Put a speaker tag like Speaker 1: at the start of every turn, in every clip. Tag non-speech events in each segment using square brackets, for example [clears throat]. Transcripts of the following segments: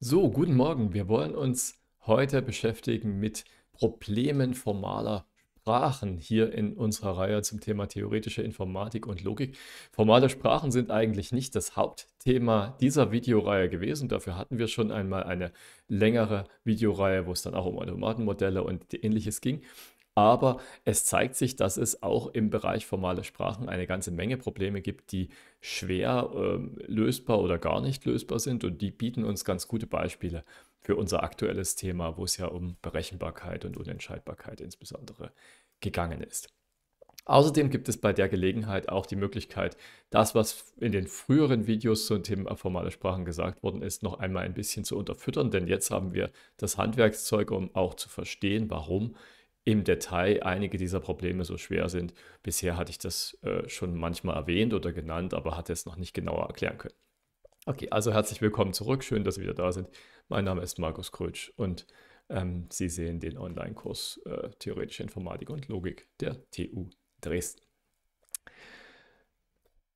Speaker 1: So, guten Morgen. Wir wollen uns heute beschäftigen mit Problemen formaler Sprachen hier in unserer Reihe zum Thema theoretische Informatik und Logik. Formale Sprachen sind eigentlich nicht das Hauptthema dieser Videoreihe gewesen. Dafür hatten wir schon einmal eine längere Videoreihe, wo es dann auch um Automatenmodelle und ähnliches ging. Aber es zeigt sich, dass es auch im Bereich formale Sprachen eine ganze Menge Probleme gibt, die schwer ähm, lösbar oder gar nicht lösbar sind. Und die bieten uns ganz gute Beispiele für unser aktuelles Thema, wo es ja um Berechenbarkeit und Unentscheidbarkeit insbesondere gegangen ist. Außerdem gibt es bei der Gelegenheit auch die Möglichkeit, das, was in den früheren Videos zum Thema formale Sprachen gesagt worden ist, noch einmal ein bisschen zu unterfüttern, denn jetzt haben wir das Handwerkszeug, um auch zu verstehen, warum im Detail einige dieser Probleme so schwer sind. Bisher hatte ich das äh, schon manchmal erwähnt oder genannt, aber hatte es noch nicht genauer erklären können. Okay, also herzlich willkommen zurück. Schön, dass Sie wieder da sind. Mein Name ist Markus Krötsch und ähm, Sie sehen den Online-Kurs äh, Theoretische Informatik und Logik der TU Dresden.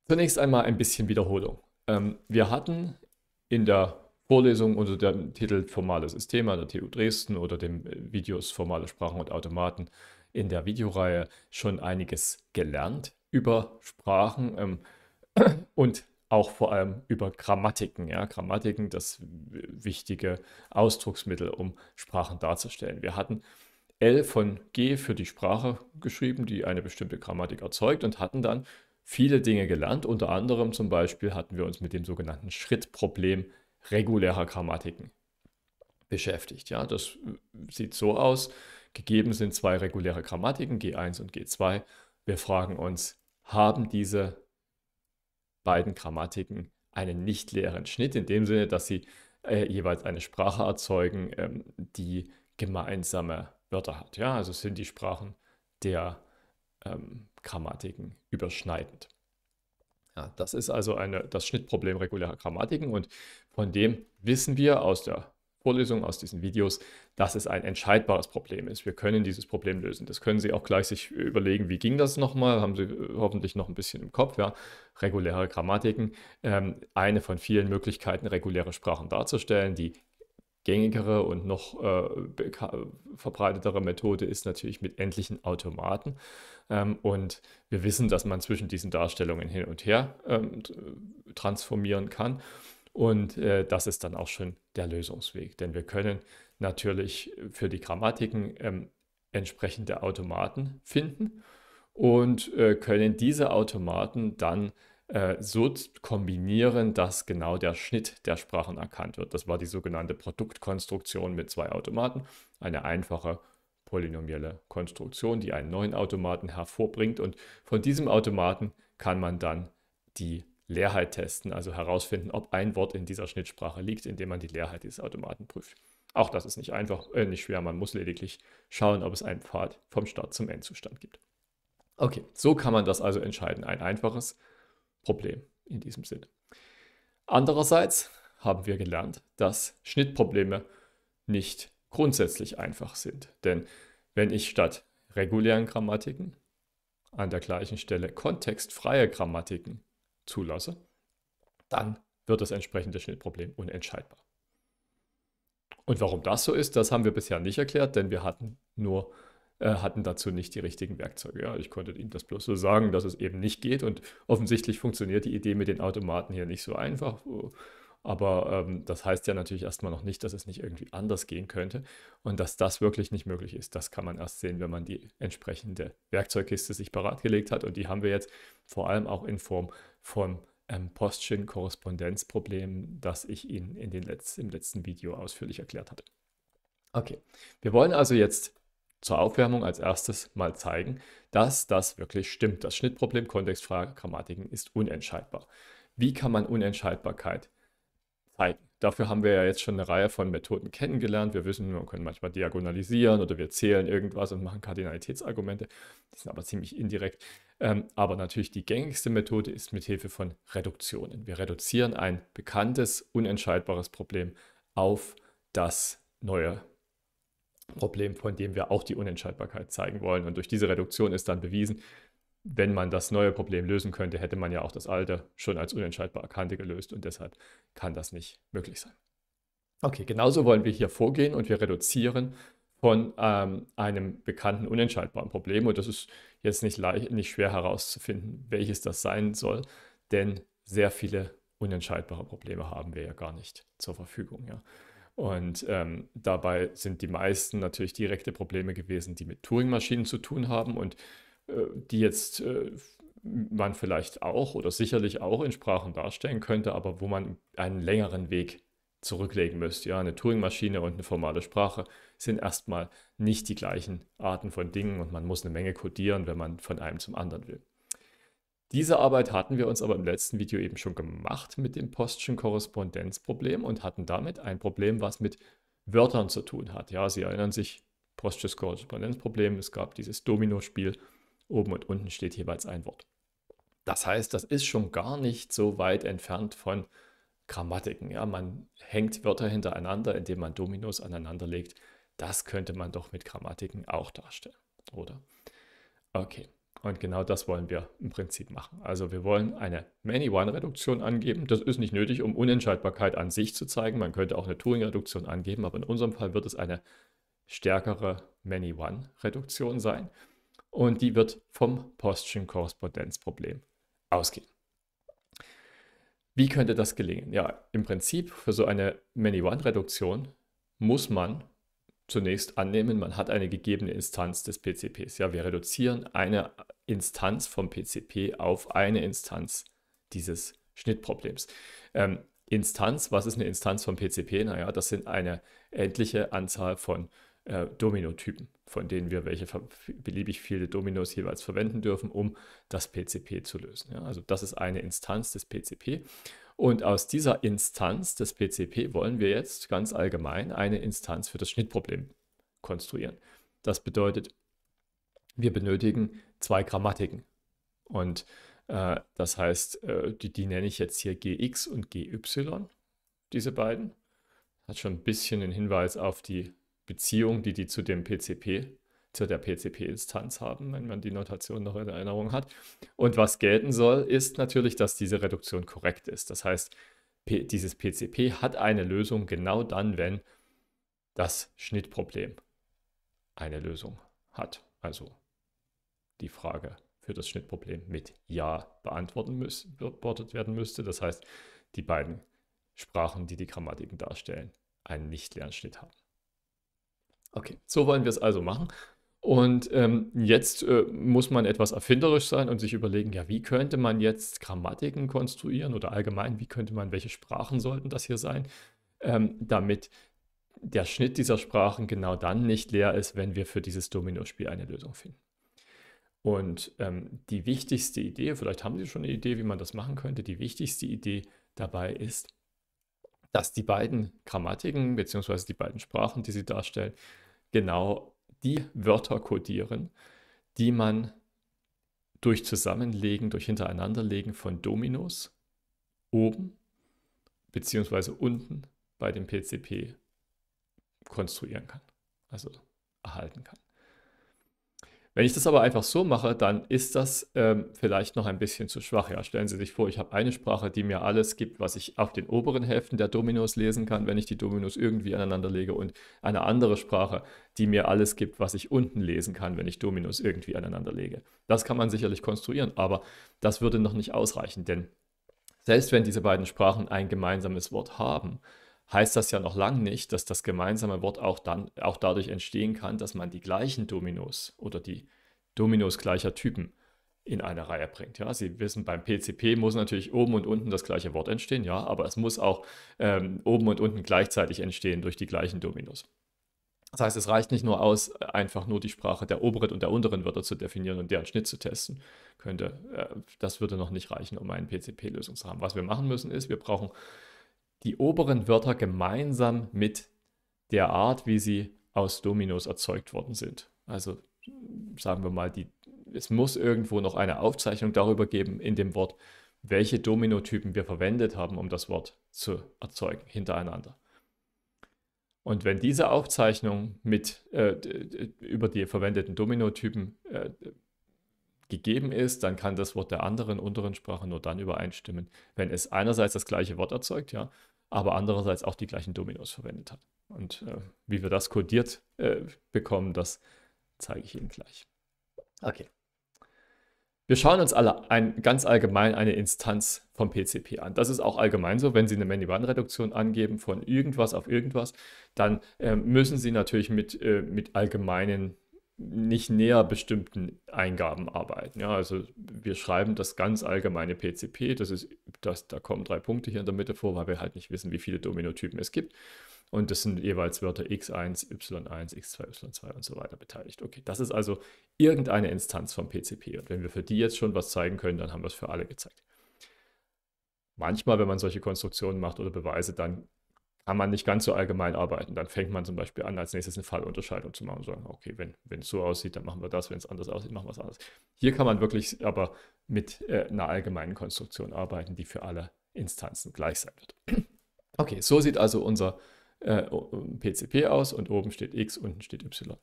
Speaker 1: Zunächst einmal ein bisschen Wiederholung. Ähm, wir hatten in der Vorlesung unter dem Titel Formales System an der TU Dresden oder dem äh, Videos Formale Sprachen und Automaten in der Videoreihe schon einiges gelernt über Sprachen ähm, [clears throat] und auch vor allem über Grammatiken. Ja? Grammatiken, das wichtige Ausdrucksmittel, um Sprachen darzustellen. Wir hatten L von G für die Sprache geschrieben, die eine bestimmte Grammatik erzeugt und hatten dann viele Dinge gelernt. Unter anderem zum Beispiel hatten wir uns mit dem sogenannten Schrittproblem regulärer Grammatiken beschäftigt. Ja, das äh, sieht so aus. Gegeben sind zwei reguläre Grammatiken, G1 und G2. Wir fragen uns, haben diese beiden Grammatiken einen nicht leeren Schnitt, in dem Sinne, dass sie äh, jeweils eine Sprache erzeugen, ähm, die gemeinsame Wörter hat. Ja, also sind die Sprachen der ähm, Grammatiken überschneidend. Ja, das ist also eine, das Schnittproblem regulärer Grammatiken und von dem wissen wir aus der Vorlesung, aus diesen Videos, dass es ein entscheidbares Problem ist. Wir können dieses Problem lösen. Das können Sie auch gleich sich äh, überlegen, wie ging das nochmal, haben Sie äh, hoffentlich noch ein bisschen im Kopf, ja. Reguläre Grammatiken, ähm, eine von vielen Möglichkeiten, reguläre Sprachen darzustellen. Die gängigere und noch äh, verbreitetere Methode ist natürlich mit endlichen Automaten. Ähm, und wir wissen, dass man zwischen diesen Darstellungen hin und her ähm, transformieren kann. Und äh, das ist dann auch schon der Lösungsweg. Denn wir können natürlich für die Grammatiken ähm, entsprechende Automaten finden und äh, können diese Automaten dann äh, so kombinieren, dass genau der Schnitt der Sprachen erkannt wird. Das war die sogenannte Produktkonstruktion mit zwei Automaten, eine einfache polynomielle Konstruktion, die einen neuen Automaten hervorbringt und von diesem Automaten kann man dann die Leerheit testen, also herausfinden, ob ein Wort in dieser Schnittsprache liegt, indem man die Leerheit dieses Automaten prüft. Auch das ist nicht einfach, äh, nicht schwer, man muss lediglich schauen, ob es einen Pfad vom Start zum Endzustand gibt. Okay, so kann man das also entscheiden. Ein einfaches Problem in diesem Sinne. Andererseits haben wir gelernt, dass Schnittprobleme nicht grundsätzlich einfach sind. Denn wenn ich statt regulären Grammatiken an der gleichen Stelle kontextfreie Grammatiken zulasse, dann wird das entsprechende Schnittproblem unentscheidbar. Und warum das so ist, das haben wir bisher nicht erklärt, denn wir hatten nur äh, hatten dazu nicht die richtigen Werkzeuge. Ja, ich konnte Ihnen das bloß so sagen, dass es eben nicht geht und offensichtlich funktioniert die Idee mit den Automaten hier nicht so einfach. Aber ähm, das heißt ja natürlich erstmal noch nicht, dass es nicht irgendwie anders gehen könnte und dass das wirklich nicht möglich ist. Das kann man erst sehen, wenn man die entsprechende Werkzeugkiste sich parat gelegt hat und die haben wir jetzt vor allem auch in Form vom ähm, Postchen-Korrespondenzproblem, das ich Ihnen in den Letz-, im letzten Video ausführlich erklärt hatte. Okay, wir wollen also jetzt zur Aufwärmung als erstes mal zeigen, dass das wirklich stimmt. Das Schnittproblem Kontextfrage Grammatiken ist unentscheidbar. Wie kann man Unentscheidbarkeit zeigen? Dafür haben wir ja jetzt schon eine Reihe von Methoden kennengelernt. Wir wissen, wir können manchmal diagonalisieren oder wir zählen irgendwas und machen Kardinalitätsargumente. Das sind aber ziemlich indirekt. Ähm, aber natürlich die gängigste Methode ist mit Hilfe von Reduktionen. Wir reduzieren ein bekanntes, unentscheidbares Problem auf das neue Problem, von dem wir auch die Unentscheidbarkeit zeigen wollen. Und durch diese Reduktion ist dann bewiesen, wenn man das neue Problem lösen könnte, hätte man ja auch das alte schon als unentscheidbar erkannte gelöst und deshalb kann das nicht möglich sein. Okay, genauso wollen wir hier vorgehen und wir reduzieren von ähm, einem bekannten unentscheidbaren Problem und das ist jetzt nicht, leicht, nicht schwer herauszufinden, welches das sein soll, denn sehr viele unentscheidbare Probleme haben wir ja gar nicht zur Verfügung. Ja. Und ähm, dabei sind die meisten natürlich direkte Probleme gewesen, die mit Turing-Maschinen zu tun haben und äh, die jetzt äh, man vielleicht auch oder sicherlich auch in Sprachen darstellen könnte, aber wo man einen längeren Weg zurücklegen müsste. Ja, eine Turing-Maschine und eine formale Sprache sind erstmal nicht die gleichen Arten von Dingen und man muss eine Menge kodieren, wenn man von einem zum anderen will. Diese Arbeit hatten wir uns aber im letzten Video eben schon gemacht mit dem Postschen Korrespondenzproblem und hatten damit ein Problem, was mit Wörtern zu tun hat. Ja, Sie erinnern sich, Postches Korrespondenzproblem, es gab dieses Domino-Spiel Oben und unten steht jeweils ein Wort. Das heißt, das ist schon gar nicht so weit entfernt von Grammatiken. Ja? Man hängt Wörter hintereinander, indem man Dominos aneinander legt. Das könnte man doch mit Grammatiken auch darstellen, oder? Okay, und genau das wollen wir im Prinzip machen. Also wir wollen eine Many-One-Reduktion angeben. Das ist nicht nötig, um Unentscheidbarkeit an sich zu zeigen. Man könnte auch eine Turing-Reduktion angeben, aber in unserem Fall wird es eine stärkere Many-One-Reduktion sein und die wird vom Postschen Korrespondenzproblem ausgehen. Wie könnte das gelingen? Ja, im Prinzip für so eine Many-One-Reduktion muss man zunächst annehmen, man hat eine gegebene Instanz des PCPs. Ja, wir reduzieren eine Instanz vom PCP auf eine Instanz dieses Schnittproblems. Ähm, Instanz, was ist eine Instanz vom PCP? Naja, das sind eine endliche Anzahl von äh, Dominotypen von denen wir welche beliebig viele Dominos jeweils verwenden dürfen, um das PCP zu lösen. Ja, also das ist eine Instanz des PCP. Und aus dieser Instanz des PCP wollen wir jetzt ganz allgemein eine Instanz für das Schnittproblem konstruieren. Das bedeutet, wir benötigen zwei Grammatiken. Und äh, das heißt, äh, die, die nenne ich jetzt hier gx und gy, diese beiden. Hat schon ein bisschen einen Hinweis auf die Beziehung, die die zu dem PCP, zu der PCP-Instanz haben, wenn man die Notation noch in Erinnerung hat. Und was gelten soll, ist natürlich, dass diese Reduktion korrekt ist. Das heißt, P dieses PCP hat eine Lösung genau dann, wenn das Schnittproblem eine Lösung hat. Also die Frage für das Schnittproblem mit Ja beantworten beantwortet werden müsste. Das heißt, die beiden Sprachen, die die Grammatiken darstellen, einen Nicht-Lernschnitt haben. Okay, so wollen wir es also machen. Und ähm, jetzt äh, muss man etwas erfinderisch sein und sich überlegen, ja, wie könnte man jetzt Grammatiken konstruieren oder allgemein, wie könnte man, welche Sprachen sollten das hier sein, ähm, damit der Schnitt dieser Sprachen genau dann nicht leer ist, wenn wir für dieses Dominospiel eine Lösung finden. Und ähm, die wichtigste Idee, vielleicht haben Sie schon eine Idee, wie man das machen könnte, die wichtigste Idee dabei ist, dass die beiden Grammatiken bzw. die beiden Sprachen, die Sie darstellen, genau die Wörter kodieren, die man durch Zusammenlegen, durch Hintereinanderlegen von Dominos oben bzw. unten bei dem PCP konstruieren kann, also erhalten kann. Wenn ich das aber einfach so mache, dann ist das ähm, vielleicht noch ein bisschen zu schwach. Ja, stellen Sie sich vor, ich habe eine Sprache, die mir alles gibt, was ich auf den oberen Hälften der Dominos lesen kann, wenn ich die Dominos irgendwie aneinander lege, und eine andere Sprache, die mir alles gibt, was ich unten lesen kann, wenn ich Dominos irgendwie aneinander lege. Das kann man sicherlich konstruieren, aber das würde noch nicht ausreichen, denn selbst wenn diese beiden Sprachen ein gemeinsames Wort haben, heißt das ja noch lange nicht, dass das gemeinsame Wort auch, dann, auch dadurch entstehen kann, dass man die gleichen Dominos oder die Dominos gleicher Typen in eine Reihe bringt. Ja, Sie wissen, beim PCP muss natürlich oben und unten das gleiche Wort entstehen, ja, aber es muss auch ähm, oben und unten gleichzeitig entstehen durch die gleichen Dominos. Das heißt, es reicht nicht nur aus, einfach nur die Sprache der oberen und der unteren Wörter zu definieren und deren Schnitt zu testen. Könnte, äh, das würde noch nicht reichen, um einen pcp lösung zu haben. Was wir machen müssen, ist, wir brauchen die oberen Wörter gemeinsam mit der Art, wie sie aus Dominos erzeugt worden sind. Also sagen wir mal, die, es muss irgendwo noch eine Aufzeichnung darüber geben in dem Wort, welche Dominotypen wir verwendet haben, um das Wort zu erzeugen hintereinander. Und wenn diese Aufzeichnung mit, äh, über die verwendeten Dominotypen äh, gegeben ist, dann kann das Wort der anderen unteren Sprache nur dann übereinstimmen, wenn es einerseits das gleiche Wort erzeugt, ja, aber andererseits auch die gleichen Dominos verwendet hat. Und äh, wie wir das kodiert äh, bekommen, das zeige ich Ihnen gleich. Okay. Wir schauen uns alle ein, ganz allgemein eine Instanz vom PCP an. Das ist auch allgemein so, wenn Sie eine Many-One-Reduktion angeben von irgendwas auf irgendwas, dann äh, müssen Sie natürlich mit, äh, mit allgemeinen nicht näher bestimmten Eingaben arbeiten. Ja, also wir schreiben das ganz allgemeine PCP, das ist, das, da kommen drei Punkte hier in der Mitte vor, weil wir halt nicht wissen, wie viele Dominotypen es gibt. Und das sind jeweils Wörter x1, y1, x2, y2 und so weiter beteiligt. Okay, das ist also irgendeine Instanz vom PCP. Und wenn wir für die jetzt schon was zeigen können, dann haben wir es für alle gezeigt. Manchmal, wenn man solche Konstruktionen macht oder Beweise, dann kann man nicht ganz so allgemein arbeiten. Dann fängt man zum Beispiel an, als nächstes eine Fallunterscheidung zu machen und sagen, okay, wenn, es so aussieht, dann machen wir das, wenn es anders aussieht, machen wir es anders. Hier kann man wirklich aber mit äh, einer allgemeinen Konstruktion arbeiten, die für alle Instanzen gleich sein wird. [clears throat] Okay, so sieht also unser äh, PCP aus und oben steht x, unten steht y,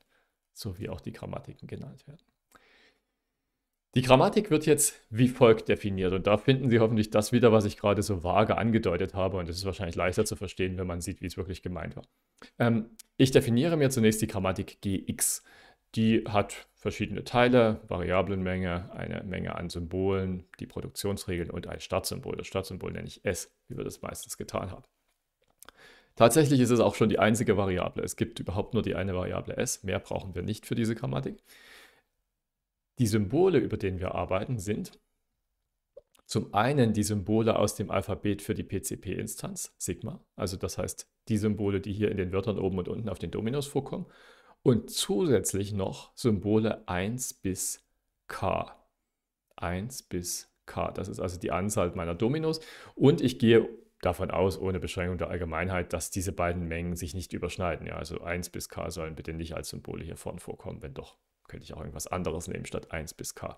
Speaker 1: so wie auch die Grammatiken genannt werden. Die Grammatik wird jetzt wie folgt definiert und da finden Sie hoffentlich das wieder, was ich gerade so vage angedeutet habe und es ist wahrscheinlich leichter zu verstehen, wenn man sieht, wie es wirklich gemeint war. Ähm, ich definiere mir zunächst die Grammatik gx. Die hat verschiedene Teile, Variablenmenge, eine Menge an Symbolen, die Produktionsregeln und ein Startsymbol. Das Startsymbol nenne ich s, wie wir das meistens getan haben. Tatsächlich ist es auch schon die einzige Variable. Es gibt überhaupt nur die eine Variable s. Mehr brauchen wir nicht für diese Grammatik. Die Symbole, über denen wir arbeiten, sind zum einen die Symbole aus dem Alphabet für die PCP-Instanz, Sigma, also das heißt die Symbole, die hier in den Wörtern oben und unten auf den Dominos vorkommen, und zusätzlich noch Symbole 1 bis K. 1 bis K, das ist also die Anzahl meiner Dominos. Und ich gehe davon aus, ohne Beschränkung der Allgemeinheit, dass diese beiden Mengen sich nicht überschneiden. Ja, also 1 bis K sollen bitte nicht als Symbole hier vorne vorkommen, wenn doch könnte ich auch irgendwas anderes nehmen statt 1 bis k.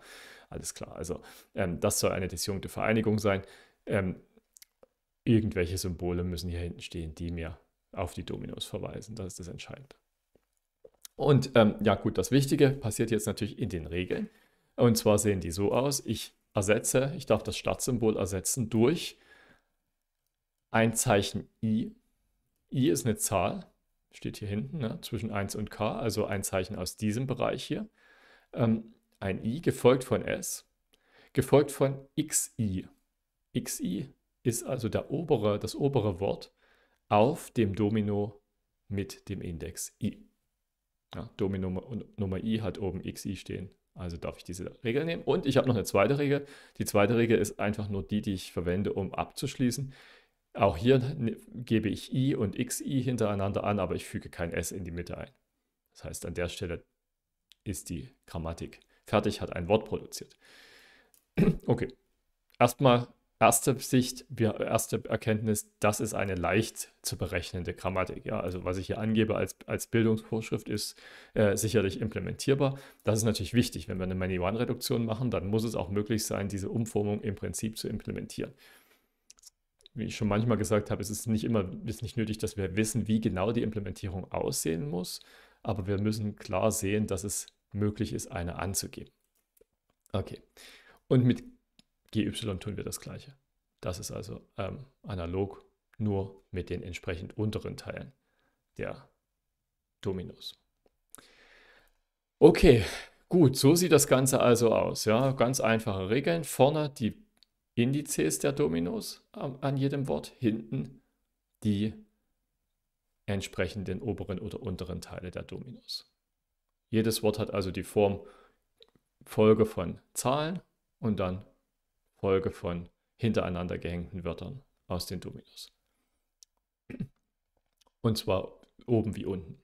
Speaker 1: Alles klar. Also ähm, das soll eine disjunkte Vereinigung sein. Ähm, irgendwelche Symbole müssen hier hinten stehen, die mir auf die Dominos verweisen. Das ist das Entscheidende. Und ähm, ja gut, das Wichtige passiert jetzt natürlich in den Regeln. Und zwar sehen die so aus. Ich ersetze, ich darf das Startsymbol ersetzen durch ein Zeichen i. i ist eine Zahl steht hier hinten, ne, zwischen 1 und k, also ein Zeichen aus diesem Bereich hier, ähm, ein i gefolgt von s, gefolgt von xi. xi ist also der obere, das obere Wort auf dem Domino mit dem Index i. Ja, Domino Nummer i hat oben xi stehen, also darf ich diese Regel nehmen. Und ich habe noch eine zweite Regel. Die zweite Regel ist einfach nur die, die ich verwende, um abzuschließen. Auch hier ne, gebe ich i und xi hintereinander an, aber ich füge kein s in die Mitte ein. Das heißt, an der Stelle ist die Grammatik fertig, hat ein Wort produziert. [clears throat] Okay, erstmal erste Sicht, erste Erkenntnis, das ist eine leicht zu berechnende Grammatik. Ja, also was ich hier angebe als, als Bildungsvorschrift ist äh, sicherlich implementierbar. Das ist natürlich wichtig, wenn wir eine Many-One-Reduktion machen, dann muss es auch möglich sein, diese Umformung im Prinzip zu implementieren wie ich schon manchmal gesagt habe, es ist nicht immer ist nicht nötig, dass wir wissen, wie genau die Implementierung aussehen muss, aber wir müssen klar sehen, dass es möglich ist, eine anzugeben. Okay. Und mit GY tun wir das gleiche. Das ist also ähm, analog nur mit den entsprechend unteren Teilen der Dominos. Okay, gut, so sieht das Ganze also aus. Ja? Ganz einfache Regeln. Vorne die Indizes der Dominos ähm, an jedem Wort, hinten die entsprechenden oberen oder unteren Teile der Dominos. Jedes Wort hat also die Form Folge von Zahlen und dann Folge von hintereinander gehängten Wörtern aus den Dominos. Und zwar oben wie unten.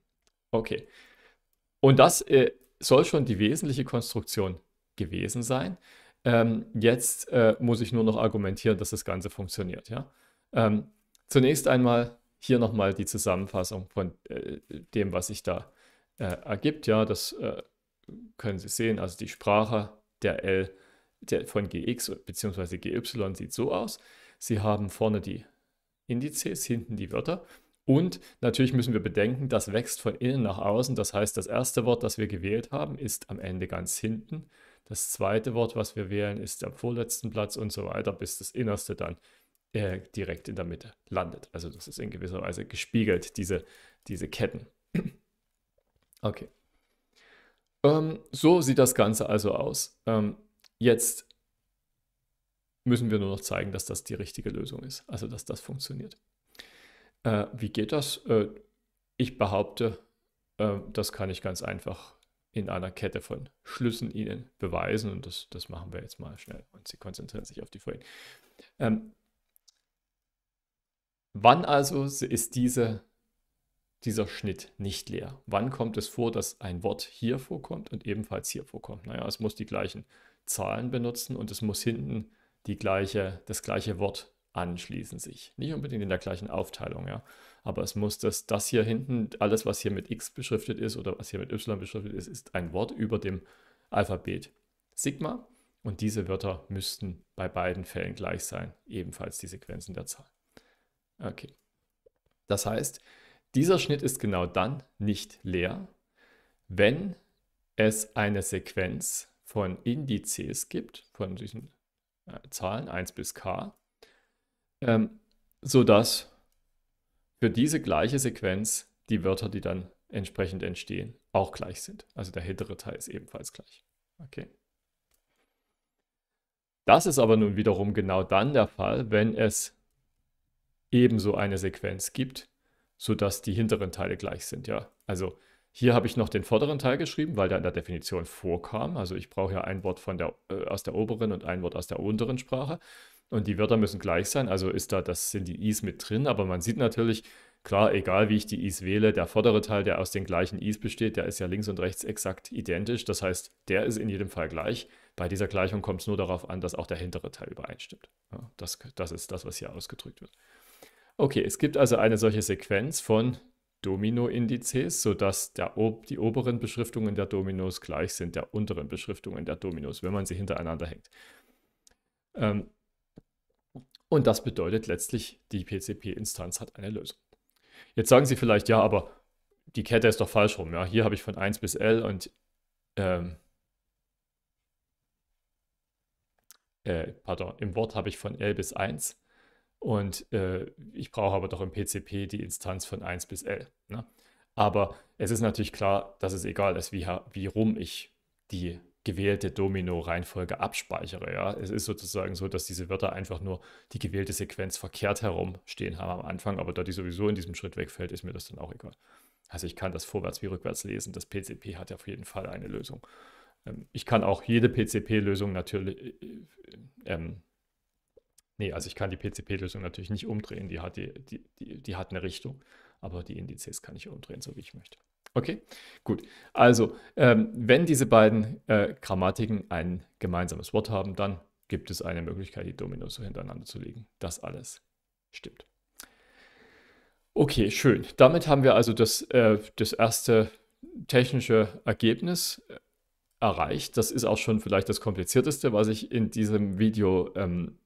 Speaker 1: Okay. Und das äh, soll schon die wesentliche Konstruktion gewesen sein. Ähm, jetzt äh, muss ich nur noch argumentieren, dass das Ganze funktioniert. Ja? Ähm, zunächst einmal hier nochmal die Zusammenfassung von äh, dem, was sich da äh, ergibt. Ja, das äh, können Sie sehen. Also die Sprache der L der, von gx bzw. gy sieht so aus. Sie haben vorne die Indizes, hinten die Wörter. Und natürlich müssen wir bedenken, das wächst von innen nach außen. Das heißt, das erste Wort, das wir gewählt haben, ist am Ende ganz hinten. Das zweite Wort, was wir wählen, ist am vorletzten Platz und so weiter, bis das innerste dann äh, direkt in der Mitte landet. Also das ist in gewisser Weise gespiegelt, diese, diese Ketten. [clears throat] Okay. Ähm, so sieht das Ganze also aus. Ähm, jetzt müssen wir nur noch zeigen, dass das die richtige Lösung ist, also dass das funktioniert. Äh, wie geht das? Äh, ich behaupte, äh, das kann ich ganz einfach in einer Kette von Schlüssen ihnen beweisen. Und das, das machen wir jetzt mal schnell. Und sie konzentrieren sich auf die Folien. Ähm, wann also ist diese, dieser Schnitt nicht leer? Wann kommt es vor, dass ein Wort hier vorkommt und ebenfalls hier vorkommt? Naja, es muss die gleichen Zahlen benutzen und es muss hinten die gleiche, das gleiche Wort anschließen sich. Nicht unbedingt in der gleichen Aufteilung, ja aber es muss das, das hier hinten, alles was hier mit x beschriftet ist oder was hier mit y beschriftet ist, ist ein Wort über dem Alphabet Sigma und diese Wörter müssten bei beiden Fällen gleich sein, ebenfalls die Sequenzen der Zahl. Okay. Das heißt, dieser Schnitt ist genau dann nicht leer, wenn es eine Sequenz von Indizes gibt, von diesen äh, Zahlen 1 bis k, ähm, sodass für diese gleiche Sequenz die Wörter, die dann entsprechend entstehen, auch gleich sind. Also der hintere Teil ist ebenfalls gleich. Okay. Das ist aber nun wiederum genau dann der Fall, wenn es ebenso eine Sequenz gibt, sodass die hinteren Teile gleich sind. Ja, also hier habe ich noch den vorderen Teil geschrieben, weil der in der Definition vorkam. Also ich brauche ja ein Wort von der, äh, aus der oberen und ein Wort aus der unteren Sprache und die Wörter müssen gleich sein. Also ist da, das sind die Is mit drin, aber man sieht natürlich, klar, egal wie ich die Is wähle, der vordere Teil, der aus den gleichen Is besteht, der ist ja links und rechts exakt identisch. Das heißt, der ist in jedem Fall gleich. Bei dieser Gleichung kommt es nur darauf an, dass auch der hintere Teil übereinstimmt. Ja, das, das ist das, was hier ausgedrückt wird. Okay, es gibt also eine solche Sequenz von Domino-Indizes, sodass der, die oberen Beschriftungen der Dominos gleich sind der unteren Beschriftungen der Dominos, wenn man sie hintereinander hängt. Ähm, und das bedeutet letztlich, die PCP-Instanz hat eine Lösung. Jetzt sagen Sie vielleicht, ja, aber die Kette ist doch falsch rum. Ja? Hier habe ich von 1 bis L und ähm, äh, pardon, im Wort habe ich von L bis 1 und äh, ich brauche aber doch im PCP die Instanz von 1 bis L. Ne? Aber es ist natürlich klar, dass es egal ist, wie, wie rum ich die gewählte Domino-Reihenfolge abspeichere. Ja? Es ist sozusagen so, dass diese Wörter einfach nur die gewählte Sequenz verkehrt herum stehen haben am Anfang, aber da die sowieso in diesem Schritt wegfällt, ist mir das dann auch egal. Also ich kann das vorwärts wie rückwärts lesen. Das PCP hat ja auf jeden Fall eine Lösung. Ähm, ich kann auch jede PCP-Lösung natürlich, äh, äh, ähm, nee, also ich kann die PCP-Lösung natürlich nicht umdrehen. Die hat, die, die, die, die hat eine Richtung, aber die Indizes kann ich umdrehen, so wie ich möchte. Okay, gut. Also, ähm, wenn diese beiden äh, Grammatiken ein gemeinsames Wort haben, dann gibt es eine Möglichkeit, die Dominos so hintereinander zu legen. Das alles stimmt. Okay, schön. Damit haben wir also das, äh, das erste technische Ergebnis äh, erreicht. Das ist auch schon vielleicht das komplizierteste, was ich in diesem Video ähm,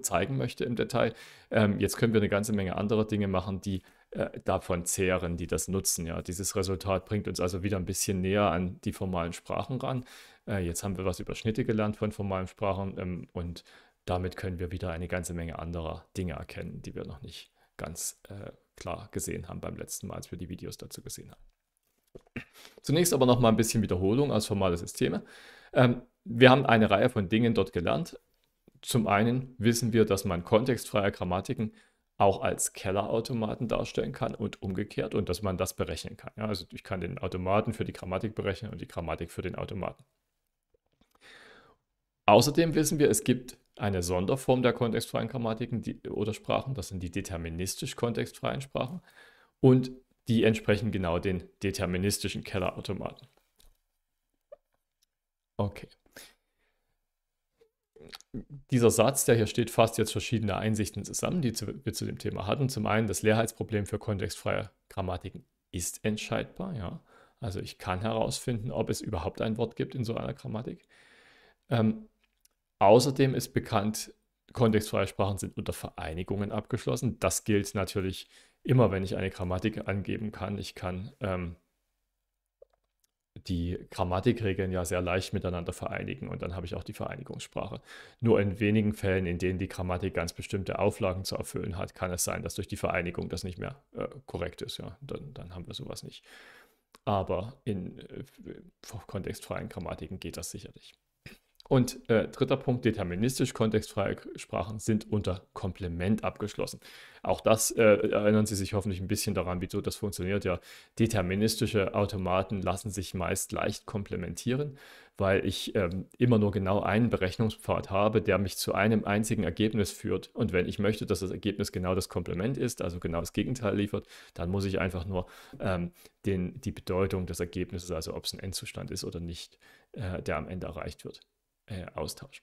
Speaker 1: zeigen möchte im Detail. Ähm, jetzt können wir eine ganze Menge anderer Dinge machen, die äh, davon zehren, die das nutzen. Ja, dieses Resultat bringt uns also wieder ein bisschen näher an die formalen Sprachen ran. Äh, jetzt haben wir was über Schnitte gelernt von formalen Sprachen ähm, und damit können wir wieder eine ganze Menge anderer Dinge erkennen, die wir noch nicht ganz äh, klar gesehen haben beim letzten Mal, als wir die Videos dazu gesehen haben. Zunächst aber noch mal ein bisschen Wiederholung als formale Systeme. Ähm, wir haben eine Reihe von Dingen dort gelernt. Zum einen wissen wir, dass man kontextfreie Grammatiken auch als Kellerautomaten darstellen kann und umgekehrt und dass man das berechnen kann. Ja, also ich kann den Automaten für die Grammatik berechnen und die Grammatik für den Automaten. Außerdem wissen wir, es gibt eine Sonderform der kontextfreien Grammatiken die, oder Sprachen, das sind die deterministisch kontextfreien Sprachen und die entsprechen genau den deterministischen Kellerautomaten. Okay, dieser Satz, der hier steht, fasst jetzt verschiedene Einsichten zusammen, die wir zu dem Thema hatten. Zum einen, das Leerheitsproblem für kontextfreie Grammatiken ist entscheidbar. Ja? Also ich kann herausfinden, ob es überhaupt ein Wort gibt in so einer Grammatik. Ähm, außerdem ist bekannt, kontextfreie Sprachen sind unter Vereinigungen abgeschlossen. Das gilt natürlich immer, wenn ich eine Grammatik angeben kann. Ich kann ähm, die Grammatikregeln ja sehr leicht miteinander vereinigen und dann habe ich auch die Vereinigungssprache. Nur in wenigen Fällen, in denen die Grammatik ganz bestimmte Auflagen zu erfüllen hat, kann es sein, dass durch die Vereinigung das nicht mehr äh, korrekt ist. Ja, dann, dann, haben wir sowas nicht. Aber in äh, kontextfreien Grammatiken geht das sicherlich. Und äh, dritter Punkt, deterministisch kontextfreie Sprachen sind unter Komplement abgeschlossen. Auch das äh, erinnern Sie sich hoffentlich ein bisschen daran, wieso das funktioniert. Ja, deterministische Automaten lassen sich meist leicht komplementieren, weil ich ähm, immer nur genau einen Berechnungspfad habe, der mich zu einem einzigen Ergebnis führt. Und wenn ich möchte, dass das Ergebnis genau das Komplement ist, also genau das Gegenteil liefert, dann muss ich einfach nur ähm, den, die Bedeutung des Ergebnisses, also ob es ein Endzustand ist oder nicht, äh, der am Ende erreicht wird, äh, Austausch.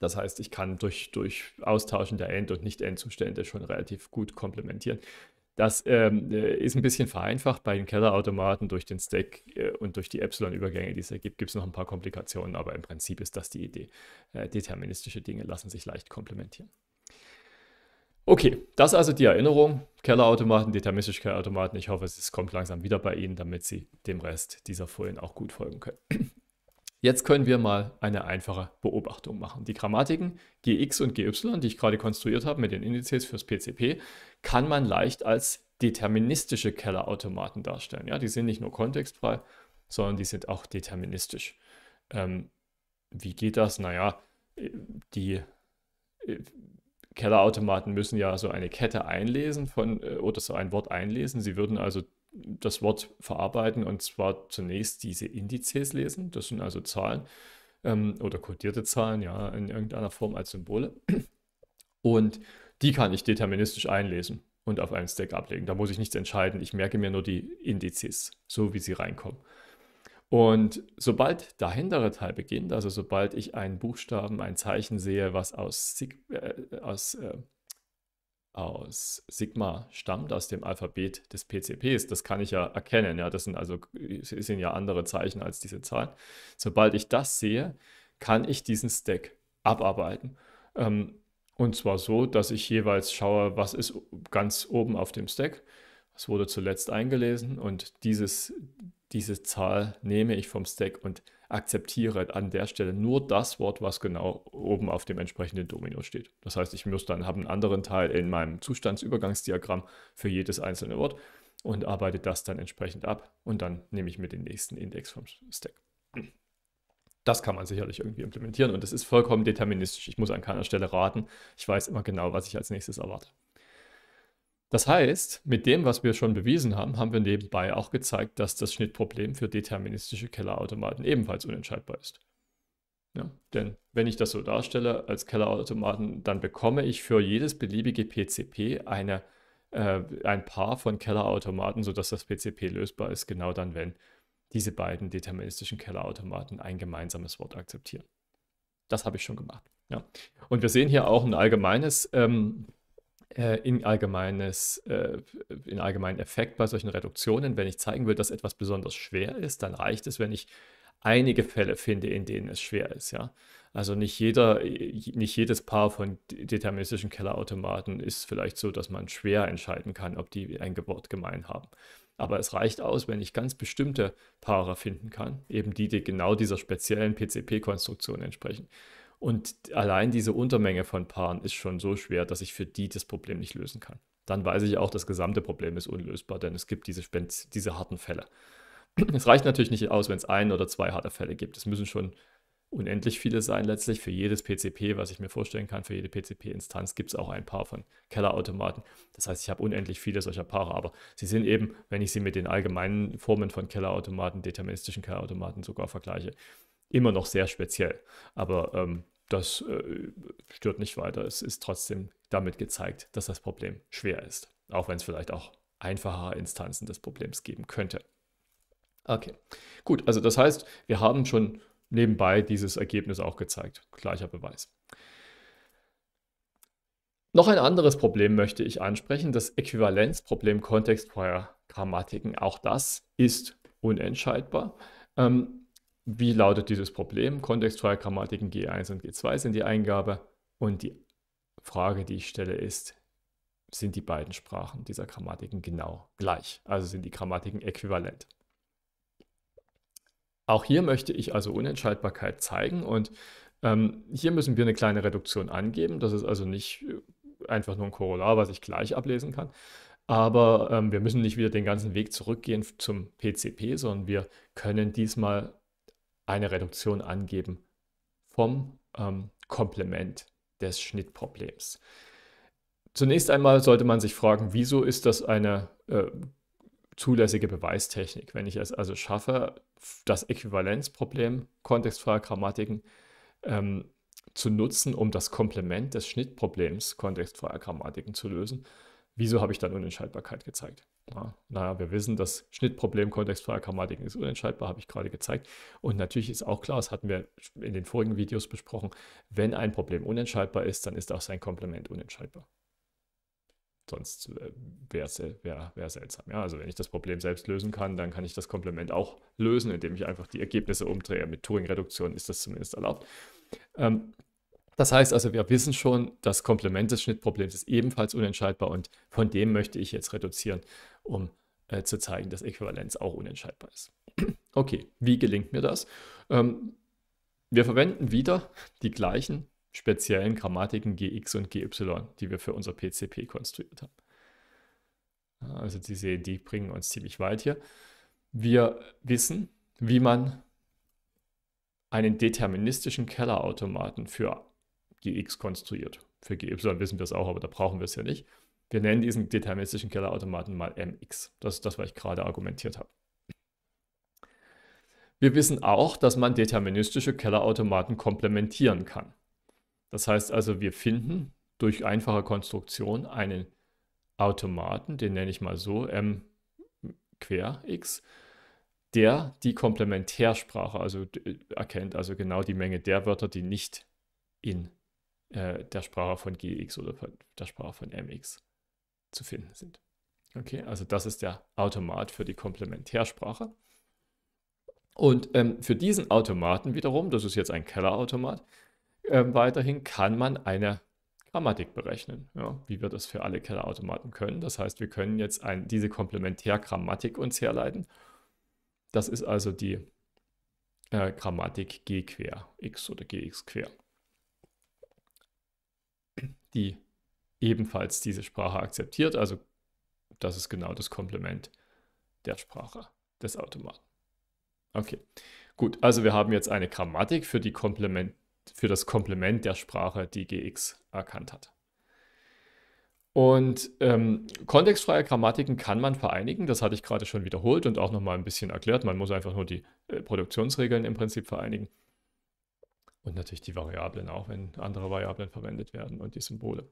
Speaker 1: Das heißt, ich kann durch, durch Austauschen der End- und Nicht-End-Zustände schon relativ gut komplementieren. Das ähm, äh, ist ein bisschen vereinfacht bei den Kellerautomaten durch den Stack äh, und durch die Epsilon-Übergänge, die es ergibt, gibt es noch ein paar Komplikationen, aber im Prinzip ist das die Idee. Äh, deterministische Dinge lassen sich leicht komplementieren. Okay, das also die Erinnerung. Kellerautomaten, deterministische Kellerautomaten. Ich hoffe, es kommt langsam wieder bei Ihnen, damit Sie dem Rest dieser Folien auch gut folgen können. Jetzt können wir mal eine einfache Beobachtung machen. Die Grammatiken gx und gy, die ich gerade konstruiert habe mit den Indizes fürs PCP, kann man leicht als deterministische Kellerautomaten darstellen. Ja, die sind nicht nur kontextfrei, sondern die sind auch deterministisch. Ähm, wie geht das? Naja, äh, die äh, Kellerautomaten müssen ja so eine Kette einlesen von äh, oder so ein Wort einlesen. Sie würden also das Wort verarbeiten und zwar zunächst diese Indizes lesen. Das sind also Zahlen ähm, oder kodierte Zahlen, ja, in irgendeiner Form als Symbole. Und die kann ich deterministisch einlesen und auf einen Stack ablegen. Da muss ich nichts entscheiden. Ich merke mir nur die Indizes, so wie sie reinkommen. Und sobald der hintere Teil beginnt, also sobald ich einen Buchstaben, ein Zeichen sehe, was aus, Sig äh, aus äh, aus Sigma stammt, aus dem Alphabet des PCPs. Das kann ich ja erkennen. Ja, das sind also äh, sind ja andere Zeichen als diese Zahlen. Sobald ich das sehe, kann ich diesen Stack abarbeiten. Ähm, und zwar so, dass ich jeweils schaue, was ist ganz oben auf dem Stack. Das wurde zuletzt eingelesen und dieses, diese Zahl nehme ich vom Stack und akzeptiere an der Stelle nur das Wort, was genau oben auf dem entsprechenden Domino steht. Das heißt, ich muss dann habe einen anderen Teil in meinem Zustandsübergangsdiagramm für jedes einzelne Wort und arbeite das dann entsprechend ab und dann nehme ich mir den nächsten Index vom Stack. Das kann man sicherlich irgendwie implementieren und das ist vollkommen deterministisch. Ich muss an keiner Stelle raten. Ich weiß immer genau, was ich als nächstes erwarte. Das heißt, mit dem, was wir schon bewiesen haben, haben wir nebenbei auch gezeigt, dass das Schnittproblem für deterministische Kellerautomaten ebenfalls unentscheidbar ist. Ja, denn wenn ich das so darstelle als Kellerautomaten, dann bekomme ich für jedes beliebige PCP eine, äh, ein Paar von Kellerautomaten, sodass das PCP lösbar ist, genau dann, wenn diese beiden deterministischen Kellerautomaten ein gemeinsames Wort akzeptieren. Das habe ich schon gemacht. Ja. Und wir sehen hier auch ein allgemeines ähm, äh, in, allgemeines, äh, in allgemeinen Effekt bei solchen Reduktionen. Wenn ich zeigen will, dass etwas besonders schwer ist, dann reicht es, wenn ich einige Fälle finde, in denen es schwer ist, ja. Also nicht jeder, nicht jedes Paar von deterministischen Kellerautomaten ist vielleicht so, dass man schwer entscheiden kann, ob die ein Wort gemein haben. Aber es reicht aus, wenn ich ganz bestimmte Paare finden kann, eben die, die genau dieser speziellen PCP-Konstruktion entsprechen. Und allein diese Untermenge von Paaren ist schon so schwer, dass ich für die das Problem nicht lösen kann. Dann weiß ich auch, das gesamte Problem ist unlösbar, denn es gibt diese, diese harten Fälle. [clears throat] Es reicht natürlich nicht aus, wenn es ein oder zwei harte Fälle gibt. Es müssen schon unendlich viele sein letztlich. Für jedes PCP, was ich mir vorstellen kann, für jede PCP-Instanz gibt es auch ein paar von Kellerautomaten. Das heißt, ich habe unendlich viele solcher Paare, aber sie sind eben, wenn ich sie mit den allgemeinen Formen von Kellerautomaten, deterministischen Kellerautomaten sogar vergleiche, immer noch sehr speziell. Aber ähm, das äh, stört nicht weiter. Es ist trotzdem damit gezeigt, dass das Problem schwer ist. Auch wenn es vielleicht auch einfachere Instanzen des Problems geben könnte. Okay, gut. Also das heißt, wir haben schon nebenbei dieses Ergebnis auch gezeigt. Gleicher Beweis. Noch ein anderes Problem möchte ich ansprechen, das Äquivalenzproblem kontextfreier Grammatiken. Auch das ist unentscheidbar. Ähm, wie lautet dieses Problem? Kontextfreie Grammatiken G1 und G2 sind die Eingabe. Und die Frage, die ich stelle, ist, sind die beiden Sprachen dieser Grammatiken genau gleich? Also sind die Grammatiken äquivalent? Auch hier möchte ich also Unentscheidbarkeit zeigen und ähm, hier müssen wir eine kleine Reduktion angeben. Das ist also nicht äh, einfach nur ein Korollar, was ich gleich ablesen kann. Aber ähm, wir müssen nicht wieder den ganzen Weg zurückgehen zum PCP, sondern wir können diesmal eine Reduktion angeben vom ähm, Komplement des Schnittproblems. Zunächst einmal sollte man sich fragen, wieso ist das eine äh, zulässige Beweistechnik? Wenn ich es also schaffe, das Äquivalenzproblem kontextfreier Grammatiken ähm, zu nutzen, um das Komplement des Schnittproblems kontextfreier Grammatiken zu lösen, wieso habe ich dann Unentscheidbarkeit gezeigt? Na, naja, wir wissen, das Schnittproblem kontextfreier Grammatiken ist unentscheidbar, habe ich gerade gezeigt. Und natürlich ist auch klar, das hatten wir in den vorigen Videos besprochen, wenn ein Problem unentscheidbar ist, dann ist auch sein Komplement unentscheidbar. Sonst äh, wäre es wär, wär seltsam. Ja, also wenn ich das Problem selbst lösen kann, dann kann ich das Komplement auch lösen, indem ich einfach die Ergebnisse umdrehe. Mit Turing-Reduktion ist das zumindest erlaubt. Ähm, das heißt also, wir wissen schon, das Komplement des Schnittproblems ist ebenfalls unentscheidbar und von dem möchte ich jetzt reduzieren, um äh, zu zeigen, dass Äquivalenz auch unentscheidbar ist. [clears throat] okay, wie gelingt mir das? Ähm, wir verwenden wieder die gleichen speziellen Grammatiken gx und gy, die wir für unser PCP konstruiert haben. Also Sie sehen, die bringen uns ziemlich weit hier. Wir wissen, wie man einen deterministischen Kellerautomaten für Gx konstruiert. Für Gy wissen wir es auch, aber da brauchen wir es ja nicht. Wir nennen diesen deterministischen Kellerautomaten mal Mx. Das ist das, was ich gerade argumentiert habe. Wir wissen auch, dass man deterministische Kellerautomaten komplementieren kann. Das heißt also, wir finden durch einfache Konstruktion einen Automaten, den nenne ich mal so, m quer x, der die Komplementärsprache also äh, erkennt, also genau die Menge der Wörter, die nicht in äh, der Sprache von GX oder von der Sprache von MX zu finden sind. Okay, also das ist der Automat für die Komplementärsprache. Und ähm, für diesen Automaten wiederum, das ist jetzt ein Kellerautomat, äh, weiterhin kann man eine Grammatik berechnen, ja, wie wir das für alle Kellerautomaten können. Das heißt, wir können jetzt ein, diese Komplementärgrammatik uns herleiten. Das ist also die äh, Grammatik G quer, x oder gx quer die ebenfalls diese Sprache akzeptiert. Also das ist genau das Komplement der Sprache des Automaten. Okay, gut. Also wir haben jetzt eine Grammatik für, die Komplement, für das Komplement der Sprache, die GX erkannt hat. Und ähm, kontextfreie Grammatiken kann man vereinigen. Das hatte ich gerade schon wiederholt und auch nochmal ein bisschen erklärt. Man muss einfach nur die äh, Produktionsregeln im Prinzip vereinigen. Und natürlich die Variablen auch, wenn andere Variablen verwendet werden und die Symbole.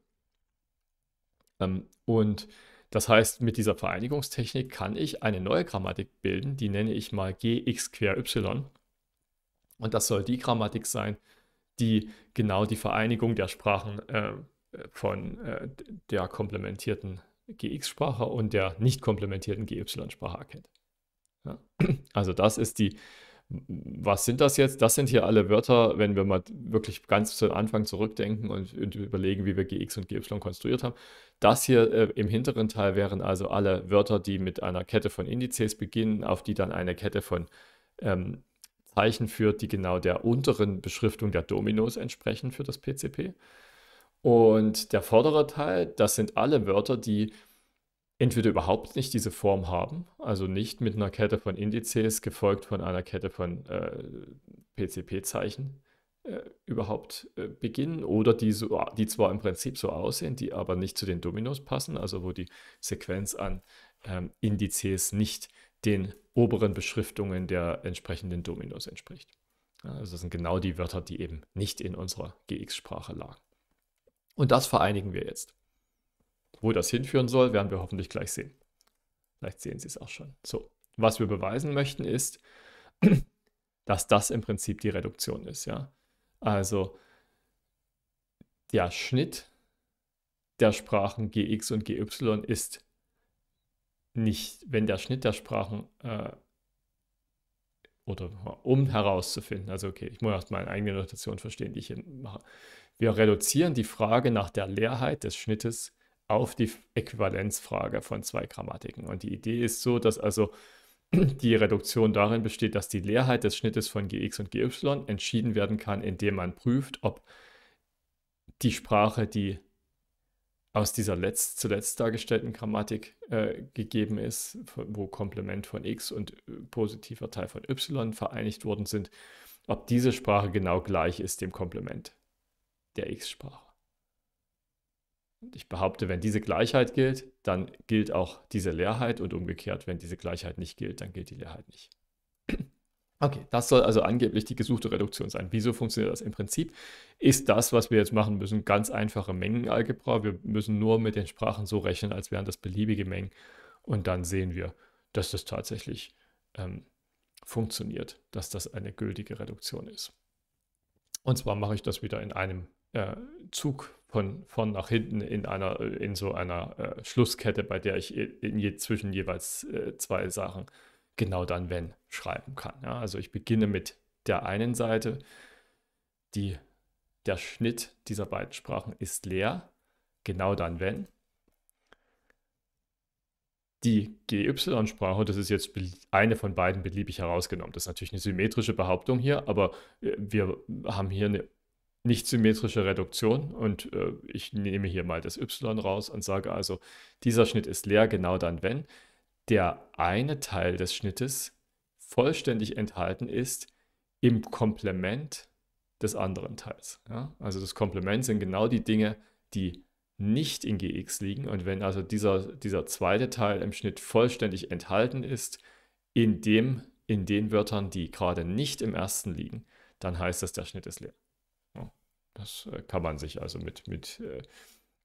Speaker 1: Ähm, und das heißt, mit dieser Vereinigungstechnik kann ich eine neue Grammatik bilden, die nenne ich mal gx quer y. Und das soll die Grammatik sein, die genau die Vereinigung der Sprachen äh, von äh, der komplementierten gx-Sprache und der nicht komplementierten gy-Sprache erkennt. Ja? Also das ist die was sind das jetzt? Das sind hier alle Wörter, wenn wir mal wirklich ganz zu Anfang zurückdenken und, überlegen, wie wir gx und gy konstruiert haben. Das hier äh, im hinteren Teil wären also alle Wörter, die mit einer Kette von Indizes beginnen, auf die dann eine Kette von ähm, Zeichen führt, die genau der unteren Beschriftung der Dominos entsprechen für das PCP. Und der vordere Teil, das sind alle Wörter, die entweder überhaupt nicht diese Form haben, also nicht mit einer Kette von Indizes gefolgt von einer Kette von äh, PCP-Zeichen äh, überhaupt äh, beginnen oder die, so, die zwar im Prinzip so aussehen, die aber nicht zu den Dominos passen, also wo die Sequenz an ähm, Indizes nicht den oberen Beschriftungen der entsprechenden Dominos entspricht. also das sind genau die Wörter, die eben nicht in unserer GX-Sprache lagen. Und das vereinigen wir jetzt. Wo das hinführen soll, werden wir hoffentlich gleich sehen. Vielleicht sehen Sie es auch schon. So, was wir beweisen möchten ist, [clears throat] dass das im Prinzip die Reduktion ist. Ja? Also der Schnitt der Sprachen gx und gy ist nicht, wenn der Schnitt der Sprachen äh, oder um herauszufinden, also okay, ich muss erst meine eigene Notation verstehen, die ich hier mache. Wir reduzieren die Frage nach der Leerheit des Schnittes auf die Äquivalenzfrage von zwei Grammatiken. Und die Idee ist so, dass also [clears throat] die Reduktion darin besteht, dass die Leerheit des Schnittes von gx und gy entschieden werden kann, indem man prüft, ob die Sprache, die aus dieser letzt, zuletzt dargestellten Grammatik äh, gegeben ist, wo Komplement von x und äh, positiver Teil von y vereinigt worden sind, ob diese Sprache genau gleich ist dem Komplement der x-Sprache ich behaupte, wenn diese Gleichheit gilt, dann gilt auch diese Leerheit und umgekehrt, wenn diese Gleichheit nicht gilt, dann gilt die Leerheit nicht. [clears throat] Okay, das soll also angeblich die gesuchte Reduktion sein. Wieso funktioniert das im Prinzip? Ist das, was wir jetzt machen müssen, ganz einfache Mengenalgebra. Wir müssen nur mit den Sprachen so rechnen, als wären das beliebige Mengen. Und dann sehen wir, dass das tatsächlich ähm, funktioniert, dass das eine gültige Reduktion ist. Und zwar mache ich das wieder in einem äh, Zug von vorn nach hinten in einer, äh, in so einer äh, Schlusskette, bei der ich äh, in je, zwischen jeweils äh, zwei Sachen genau dann wenn schreiben kann. Ja? Also ich beginne mit der einen Seite, die, der Schnitt dieser beiden Sprachen ist leer, genau dann wenn. Die GY-Sprache, das ist jetzt eine von beiden beliebig herausgenommen. Das ist natürlich eine symmetrische Behauptung hier, aber äh, wir haben hier eine nicht symmetrische Reduktion und äh, ich nehme hier mal das y raus und sage also, dieser Schnitt ist leer, genau dann, wenn der eine Teil des Schnittes vollständig enthalten ist im Komplement des anderen Teils. Ja? Also das Komplement sind genau die Dinge, die nicht in Gx liegen und wenn also dieser, dieser zweite Teil im Schnitt vollständig enthalten ist, in, dem, in den Wörtern, die gerade nicht im ersten liegen, dann heißt das, der Schnitt ist leer. Das äh, kann man sich also mit, mit äh,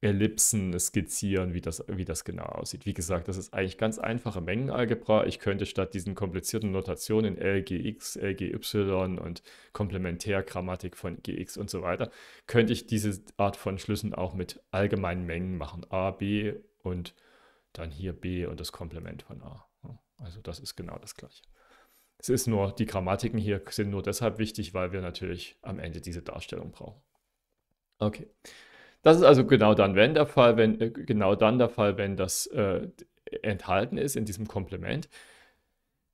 Speaker 1: Ellipsen skizzieren, wie das, wie das genau aussieht. Wie gesagt, das ist eigentlich ganz einfache Mengenalgebra. Ich könnte statt diesen komplizierten Notationen LGX, LGY und Komplementärgrammatik von GX und so weiter, könnte ich diese Art von Schlüssen auch mit allgemeinen Mengen machen. A, B und dann hier B und das Komplement von A. Also das ist genau das gleiche. Es ist nur, die Grammatiken hier sind nur deshalb wichtig, weil wir natürlich am Ende diese Darstellung brauchen. Okay. Das ist also genau dann, wenn der Fall, wenn äh, genau dann der Fall, wenn das äh, enthalten ist in diesem Komplement.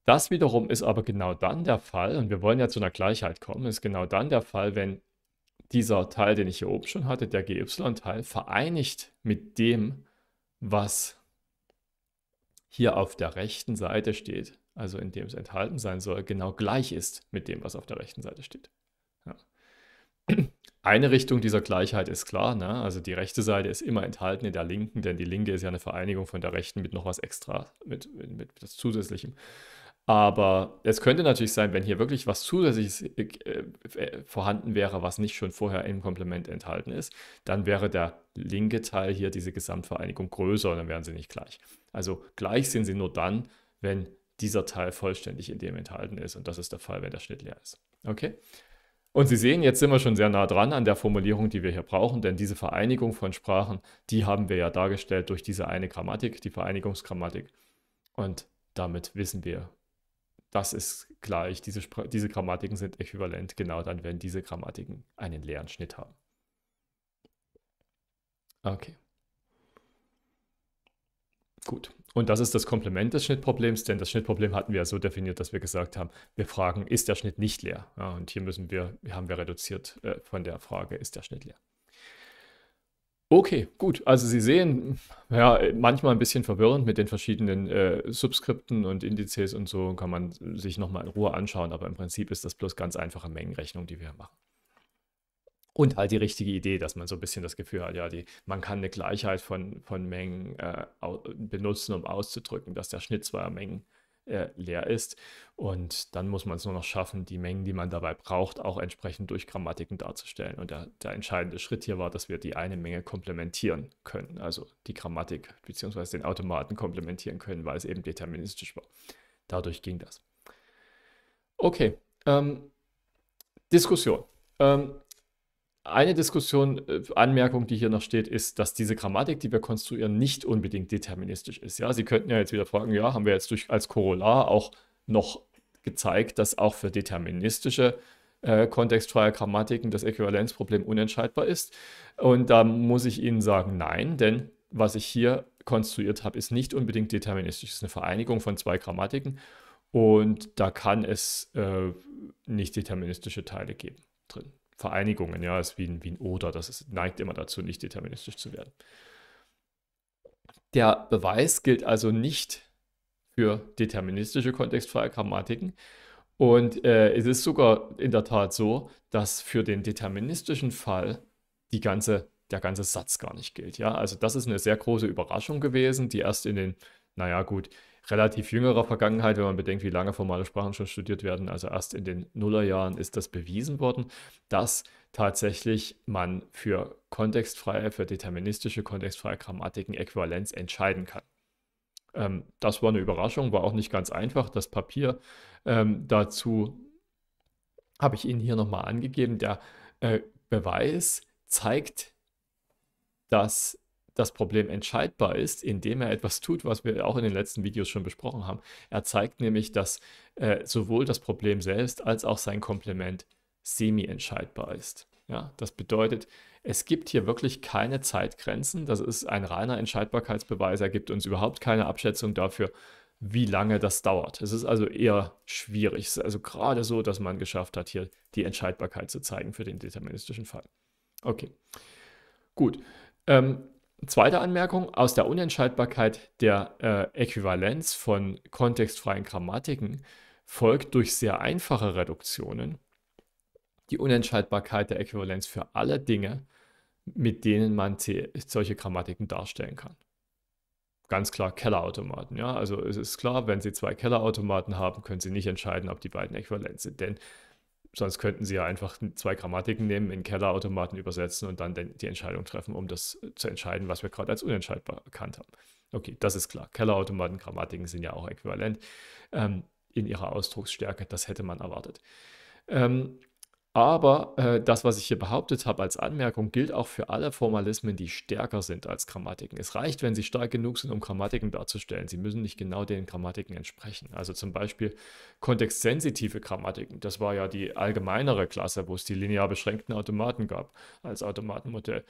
Speaker 1: Das wiederum ist aber genau dann der Fall, und wir wollen ja zu einer Gleichheit kommen, ist genau dann der Fall, wenn dieser Teil, den ich hier oben schon hatte, der GY-Teil, vereinigt mit dem, was hier auf der rechten Seite steht, also in dem es enthalten sein soll, genau gleich ist mit dem, was auf der rechten Seite steht. Eine Richtung dieser Gleichheit ist klar, ne? also die rechte Seite ist immer enthalten in der linken, denn die linke ist ja eine Vereinigung von der rechten mit noch was extra, mit, mit, mit was Zusätzlichem. Aber es könnte natürlich sein, wenn hier wirklich was Zusätzliches äh, äh, vorhanden wäre, was nicht schon vorher im Komplement enthalten ist, dann wäre der linke Teil hier, diese Gesamtvereinigung, größer und dann wären sie nicht gleich. Also gleich sind sie nur dann, wenn dieser Teil vollständig in dem enthalten ist und das ist der Fall, wenn der Schnitt leer ist. Okay? Und Sie sehen, jetzt sind wir schon sehr nah dran an der Formulierung, die wir hier brauchen, denn diese Vereinigung von Sprachen, die haben wir ja dargestellt durch diese eine Grammatik, die Vereinigungsgrammatik. Und damit wissen wir, das ist gleich, diese, diese Grammatiken sind äquivalent, genau dann, wenn diese Grammatiken einen leeren Schnitt haben. Okay. Gut. Und das ist das Komplement des Schnittproblems, denn das Schnittproblem hatten wir ja so definiert, dass wir gesagt haben, wir fragen, ist der Schnitt nicht leer? Ja, und hier müssen wir, haben wir reduziert äh, von der Frage, ist der Schnitt leer? Okay, gut. Also Sie sehen, ja, manchmal ein bisschen verwirrend mit den verschiedenen äh, Subskripten und Indizes und so kann man sich nochmal in Ruhe anschauen, aber im Prinzip ist das bloß ganz einfache Mengenrechnung, die wir machen und halt die richtige Idee, dass man so ein bisschen das Gefühl hat, ja, die, man kann eine Gleichheit von, von Mengen äh, benutzen, um auszudrücken, dass der Schnitt zweier Mengen äh, leer ist. Und dann muss man es nur noch schaffen, die Mengen, die man dabei braucht, auch entsprechend durch Grammatiken darzustellen. Und der, der entscheidende Schritt hier war, dass wir die eine Menge komplementieren können, also die Grammatik bzw. den Automaten komplementieren können, weil es eben deterministisch war. Dadurch ging das. Okay, ähm, Diskussion. Ähm, eine Diskussion, äh, Anmerkung, die hier noch steht, ist, dass diese Grammatik, die wir konstruieren, nicht unbedingt deterministisch ist. Ja, Sie könnten ja jetzt wieder fragen, ja, haben wir jetzt durch als Korollar auch noch gezeigt, dass auch für deterministische äh, kontextuale Grammatiken das Äquivalenzproblem unentscheidbar ist. Und da muss ich Ihnen sagen, nein, denn was ich hier konstruiert habe, ist nicht unbedingt deterministisch. Es ist eine Vereinigung von zwei Grammatiken und da kann es äh, nicht deterministische Teile geben drin. Vereinigungen, ja, ist wie ein, wie ein Oder, das ist, neigt immer dazu, nicht deterministisch zu werden. Der Beweis gilt also nicht für deterministische kontextfreie Grammatiken. Und äh, es ist sogar in der Tat so, dass für den deterministischen Fall die ganze, der ganze Satz gar nicht gilt. Ja? Also das ist eine sehr große Überraschung gewesen, die erst in den, naja gut, relativ jüngerer Vergangenheit, wenn man bedenkt, wie lange formale Sprachen schon studiert werden, also erst in den Nullerjahren ist das bewiesen worden, dass tatsächlich man für kontextfreie, für deterministische kontextfreie Grammatiken Äquivalenz entscheiden kann ähm, das war eine Überraschung, war auch nicht ganz einfach. Das Papier ähm, dazu habe ich Ihnen hier nochmal angegeben. Der äh, Beweis zeigt, dass das Problem entscheidbar ist, indem er etwas tut, was wir auch in den letzten Videos schon besprochen haben. Er zeigt nämlich, dass äh, sowohl das Problem selbst als auch sein Komplement semi-entscheidbar ist. Ja, das bedeutet, es gibt hier wirklich keine Zeitgrenzen. Das ist ein reiner Entscheidbarkeitsbeweis. Er gibt uns überhaupt keine Abschätzung dafür, wie lange das dauert. Es ist also eher schwierig. Es ist also gerade so, dass man geschafft hat, hier die Entscheidbarkeit zu zeigen für den deterministischen Fall. Okay, gut. Ähm, Zweite Anmerkung, aus der Unentscheidbarkeit der äh, Äquivalenz von kontextfreien Grammatiken folgt durch sehr einfache Reduktionen die Unentscheidbarkeit der Äquivalenz für alle Dinge, mit denen man solche Grammatiken darstellen kann. Ganz klar Kellerautomaten, ja. Also es ist klar, wenn Sie zwei Kellerautomaten haben, können Sie nicht entscheiden, ob die beiden äquivalent sind, denn Sonst könnten sie ja einfach zwei Grammatiken nehmen, in Kellerautomaten übersetzen und dann die Entscheidung treffen, um das zu entscheiden, was wir gerade als unentscheidbar erkannt haben. Okay, das ist klar. Kellerautomaten, Grammatiken sind ja auch äquivalent ähm, in ihrer Ausdrucksstärke. Das hätte man erwartet. Ähm, aber äh, das, was ich hier behauptet habe als Anmerkung, gilt auch für alle Formalismen, die stärker sind als Grammatiken. Es reicht, wenn sie stark genug sind, um Grammatiken darzustellen. Sie müssen nicht genau den Grammatiken entsprechen. Also zum Beispiel kontextsensitive Grammatiken. Das war ja die allgemeinere Klasse, wo es die linear beschränkten Automaten gab als Automatenmodell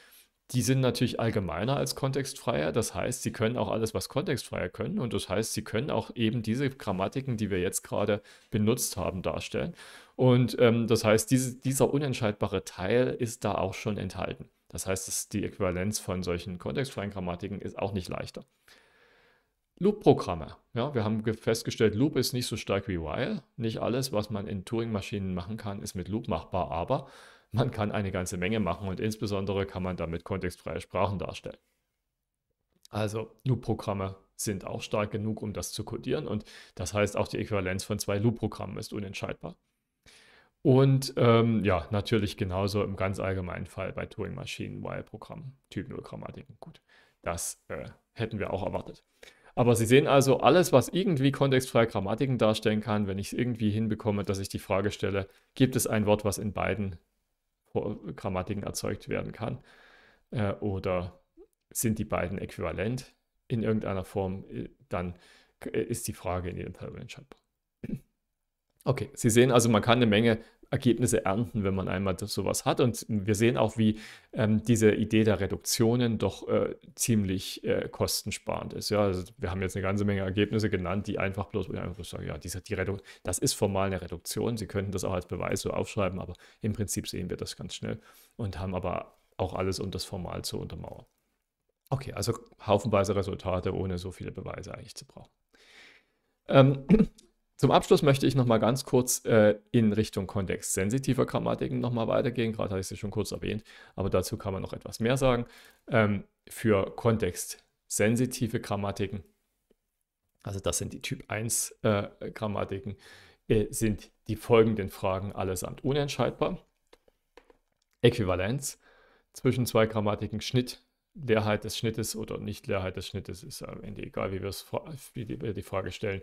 Speaker 1: die sind natürlich allgemeiner als kontextfreier. Das heißt, sie können auch alles, was kontextfreier können. Und das heißt, sie können auch eben diese Grammatiken, die wir jetzt gerade benutzt haben, darstellen. Und ähm, das heißt, diese, dieser unentscheidbare Teil ist da auch schon enthalten. Das heißt, dass die Äquivalenz von solchen kontextfreien Grammatiken ist auch nicht leichter. Loop-Programme. Ja, wir haben festgestellt, Loop ist nicht so stark wie While. Nicht alles, was man in Turing-Maschinen machen kann, ist mit Loop machbar, aber man kann eine ganze Menge machen und insbesondere kann man damit kontextfreie Sprachen darstellen. Also Loop-Programme sind auch stark genug, um das zu codieren und das heißt auch die Äquivalenz von zwei Loop-Programmen ist unentscheidbar. Und ähm, ja, natürlich genauso im ganz allgemeinen Fall bei Turing-Maschinen, While-Programmen, Typ 0-Grammatiken. Gut, das äh, hätten wir auch erwartet. Aber Sie sehen also, alles, was irgendwie kontextfreie Grammatiken darstellen kann, wenn ich es irgendwie hinbekomme, dass ich die Frage stelle, gibt es ein Wort, was in beiden Grammatiken erzeugt werden kann? Äh, oder sind die beiden äquivalent in irgendeiner Form? Äh, dann äh, ist die Frage in jedem Teil entscheidbar. Okay, Sie sehen also, man kann eine Menge Ergebnisse ernten, wenn man einmal sowas hat. Und wir sehen auch, wie ähm, diese Idee der Reduktionen doch äh, ziemlich äh, kostensparend ist. Ja, also wir haben jetzt eine ganze Menge Ergebnisse genannt, die einfach bloß, einfach bloß sagen, ja, diese, die Reduk das ist formal eine Reduktion. Sie könnten das auch als Beweis so aufschreiben, aber im Prinzip sehen wir das ganz schnell und haben aber auch alles, um das formal zu untermauern. Okay, also haufenweise Resultate, ohne so viele Beweise eigentlich zu brauchen. Ähm, zum Abschluss möchte ich nochmal ganz kurz äh, in Richtung kontextsensitiver Grammatiken nochmal weitergehen. Gerade hatte ich sie schon kurz erwähnt, aber dazu kann man noch etwas mehr sagen. Ähm, für kontextsensitive Grammatiken, also das sind die Typ 1 äh, Grammatiken, äh, sind die folgenden Fragen allesamt unentscheidbar. Äquivalenz zwischen zwei Grammatiken, Schnitt, Leerheit des Schnittes oder Nicht-Leerheit des Schnittes ist am Ende egal, wie, wie wir die Frage stellen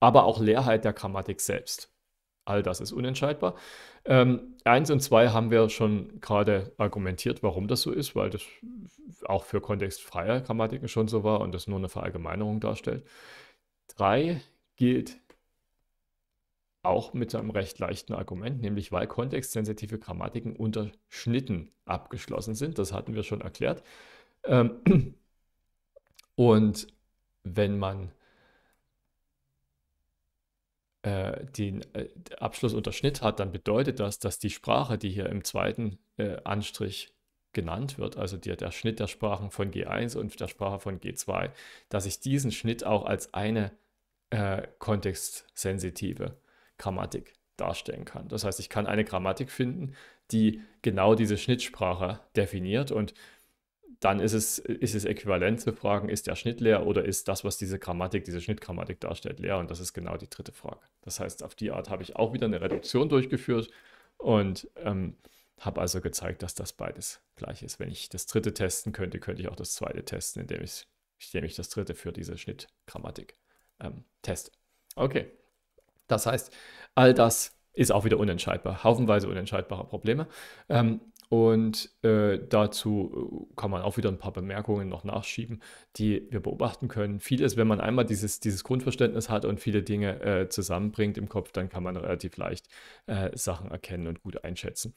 Speaker 1: aber auch Leerheit der Grammatik selbst. All das ist unentscheidbar. Ähm, eins und zwei haben wir schon gerade argumentiert, warum das so ist, weil das auch für kontextfreie Grammatiken schon so war und das nur eine Verallgemeinerung darstellt. Drei gilt auch mit einem recht leichten Argument, nämlich weil kontextsensitive Grammatiken unter Schnitten abgeschlossen sind. Das hatten wir schon erklärt. Ähm, [clears throat] und wenn man äh, den äh, Abschluss unter Schnitt hat, dann bedeutet das, dass die Sprache, die hier im zweiten äh, Anstrich genannt wird, also die, der Schnitt der Sprachen von G1 und der Sprache von G2, dass ich diesen Schnitt auch als eine äh, kontextsensitive Grammatik darstellen kann. Das heißt, ich kann eine Grammatik finden, die genau diese Schnittsprache definiert und dann ist es, ist es äquivalent zu fragen, ist der Schnitt leer oder ist das, was diese Grammatik, diese Schnittgrammatik darstellt, leer? Und das ist genau die dritte Frage. Das heißt, auf die Art habe ich auch wieder eine Reduktion durchgeführt und ähm, habe also gezeigt, dass das beides gleich ist. Wenn ich das dritte testen könnte, könnte ich auch das zweite testen, indem ich, indem ich das dritte für diese Schnittgrammatik ähm, teste. Okay. Das heißt, all das ist auch wieder unentscheidbar, haufenweise unentscheidbare Probleme. Ähm, und äh, dazu äh, kann man auch wieder ein paar Bemerkungen noch nachschieben, die wir beobachten können. Vieles, wenn man einmal dieses, dieses Grundverständnis hat und viele Dinge äh, zusammenbringt im Kopf, dann kann man relativ leicht äh, Sachen erkennen und gut einschätzen.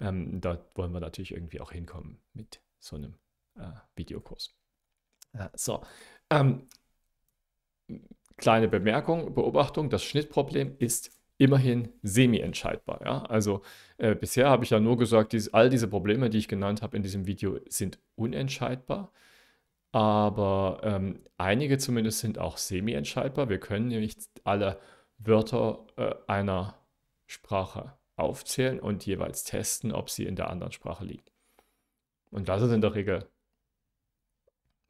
Speaker 1: Ähm, da wollen wir natürlich irgendwie auch hinkommen mit so einem äh, Videokurs. Ja, so, ähm, kleine Bemerkung, Beobachtung, das Schnittproblem ist immerhin semi-entscheidbar. Ja? Also äh, bisher habe ich ja nur gesagt, dies, all diese Probleme, die ich genannt habe in diesem Video, sind unentscheidbar. Aber ähm, einige zumindest sind auch semi-entscheidbar. Wir können nämlich alle Wörter äh, einer Sprache aufzählen und jeweils testen, ob sie in der anderen Sprache liegen. Und das ist in der Regel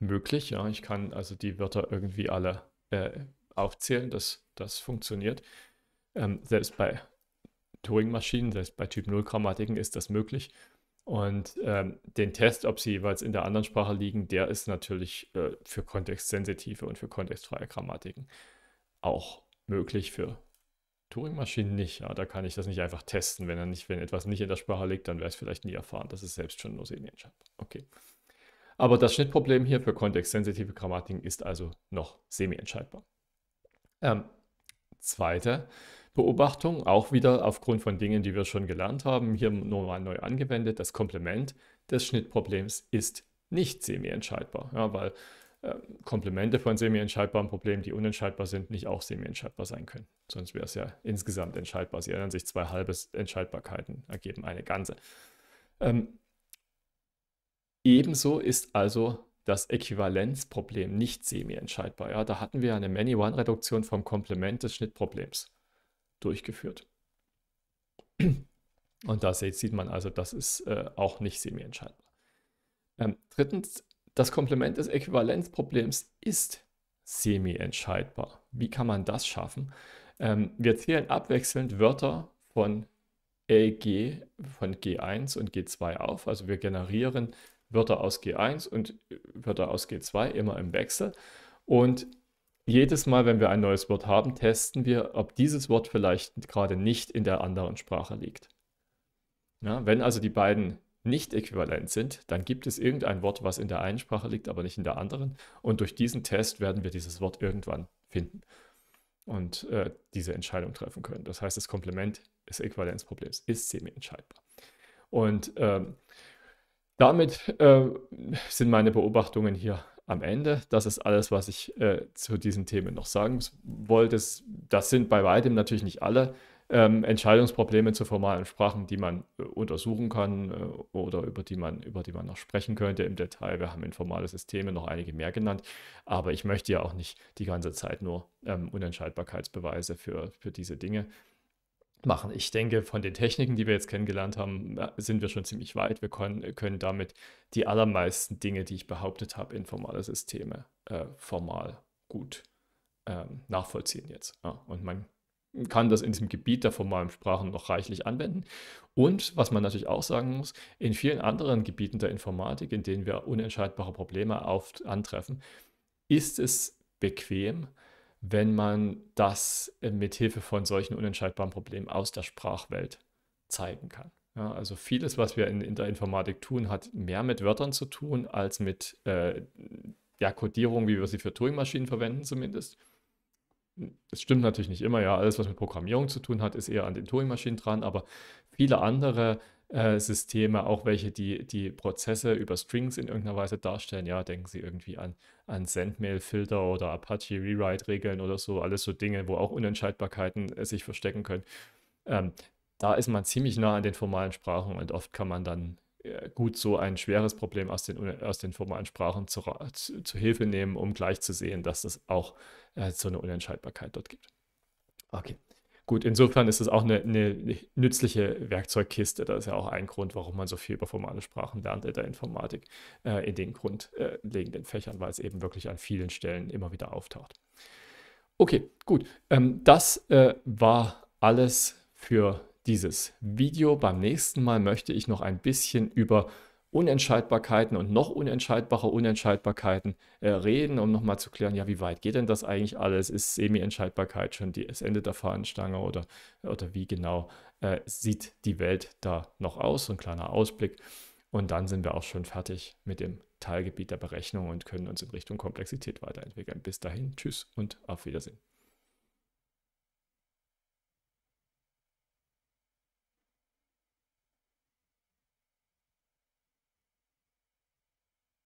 Speaker 1: möglich. Ja? Ich kann also die Wörter irgendwie alle äh, aufzählen. Das, das funktioniert. Ähm, selbst bei Turing-Maschinen, selbst bei Typ-0-Grammatiken ist das möglich. Und ähm, den Test, ob sie jeweils in der anderen Sprache liegen, der ist natürlich äh, für kontextsensitive und für kontextfreie Grammatiken auch möglich für Turing-Maschinen nicht. Ja, da kann ich das nicht einfach testen. Wenn, er nicht, wenn etwas nicht in der Sprache liegt, dann wäre es vielleicht nie erfahren. Das ist selbst schon nur Serienschab. Okay. Aber das Schnittproblem hier für kontextsensitive Grammatiken ist also noch semi-entscheidbar. Ähm, zweiter Beobachtung, auch wieder aufgrund von Dingen, die wir schon gelernt haben, hier nochmal neu angewendet, das Komplement des Schnittproblems ist nicht semi-entscheidbar, ja, weil äh, Komplemente von semi-entscheidbaren Problemen, die unentscheidbar sind, nicht auch semi-entscheidbar sein können. Sonst wäre es ja insgesamt entscheidbar. Sie erinnern sich zwei halbe Entscheidbarkeiten, ergeben eine ganze. Ähm, ebenso ist also das Äquivalenzproblem nicht semi-entscheidbar. Ja, da hatten wir eine Many-One-Reduktion vom Komplement des Schnittproblems durchgeführt. Und da sieht man also, das ist äh, auch nicht semi-entscheidbar. Ähm, drittens, das Komplement des Äquivalenzproblems ist semi-entscheidbar. Wie kann man das schaffen? Ähm, wir zählen abwechselnd Wörter von LG, von G1 und G2 auf. Also wir generieren Wörter aus G1 und Wörter aus G2 immer im Wechsel. Und jedes Mal, wenn wir ein neues Wort haben, testen wir, ob dieses Wort vielleicht gerade nicht in der anderen Sprache liegt. Ja, wenn also die beiden nicht äquivalent sind, dann gibt es irgendein Wort, was in der einen Sprache liegt, aber nicht in der anderen. Und durch diesen Test werden wir dieses Wort irgendwann finden und äh, diese Entscheidung treffen können. Das heißt, das Komplement des Äquivalenzproblems ist semi-entscheidbar. Und ähm, damit äh, sind meine Beobachtungen hier am Ende. Das ist alles, was ich äh, zu diesen Themen noch sagen wollte. Das sind bei weitem natürlich nicht alle ähm, Entscheidungsprobleme zu formalen Sprachen, die man äh, untersuchen kann äh, oder über die, man, über die man noch sprechen könnte im Detail. Wir haben informale Systeme noch einige mehr genannt, aber ich möchte ja auch nicht die ganze Zeit nur ähm, Unentscheidbarkeitsbeweise für, für diese Dinge machen. Ich denke, von den Techniken, die wir jetzt kennengelernt haben, äh, sind wir schon ziemlich weit. Wir können, können damit die allermeisten Dinge, die ich behauptet habe, informale Systeme äh, formal gut ähm, nachvollziehen jetzt. Ja, und man kann das in diesem Gebiet der formalen Sprachen noch reichlich anwenden. Und was man natürlich auch sagen muss, in vielen anderen Gebieten der Informatik, in denen wir unentscheidbare Probleme auf, antreffen, ist es bequem, wenn man das äh, mit Hilfe von solchen unentscheidbaren Problemen aus der Sprachwelt zeigen kann. Ja, also vieles, was wir in, in, der Informatik tun, hat mehr mit Wörtern zu tun als mit äh, der Codierung, wie wir sie für Turing-Maschinen verwenden zumindest. Das stimmt natürlich nicht immer, ja. Alles, was mit Programmierung zu tun hat, ist eher an den Turing-Maschinen dran, aber viele andere äh, Systeme, auch welche, die die Prozesse über Strings in irgendeiner Weise darstellen. Ja, denken Sie irgendwie an, an Sendmail-Filter oder Apache-Rewrite-Regeln oder so, alles so Dinge, wo auch Unentscheidbarkeiten äh, sich verstecken können. Ähm, da ist man ziemlich nah an den formalen Sprachen und oft kann man dann äh, gut so ein schweres Problem aus den, aus den formalen Sprachen zu, zu, zu Hilfe nehmen, um gleich zu sehen, dass es auch äh, so eine Unentscheidbarkeit dort gibt. Okay. Gut, insofern ist es auch eine, eine, nützliche Werkzeugkiste. Das ist ja auch ein Grund, warum man so viel über formale Sprachen lernt in der Informatik, äh, in den grundlegenden äh, Fächern, weil es eben wirklich an vielen Stellen immer wieder auftaucht. Okay, gut. Ähm, das äh, war alles für dieses Video. Beim nächsten Mal möchte ich noch ein bisschen über Unentscheidbarkeiten und noch unentscheidbare Unentscheidbarkeiten äh, reden, um nochmal zu klären, ja, wie weit geht denn das eigentlich alles? Ist Semi-Entscheidbarkeit schon die, das Ende der Fahnenstange oder, oder wie genau äh, sieht die Welt da noch aus? So ein kleiner Ausblick. Und dann sind wir auch schon fertig mit dem Teilgebiet der Berechnung und können uns in Richtung Komplexität weiterentwickeln. Bis dahin, tschüss und auf Wiedersehen.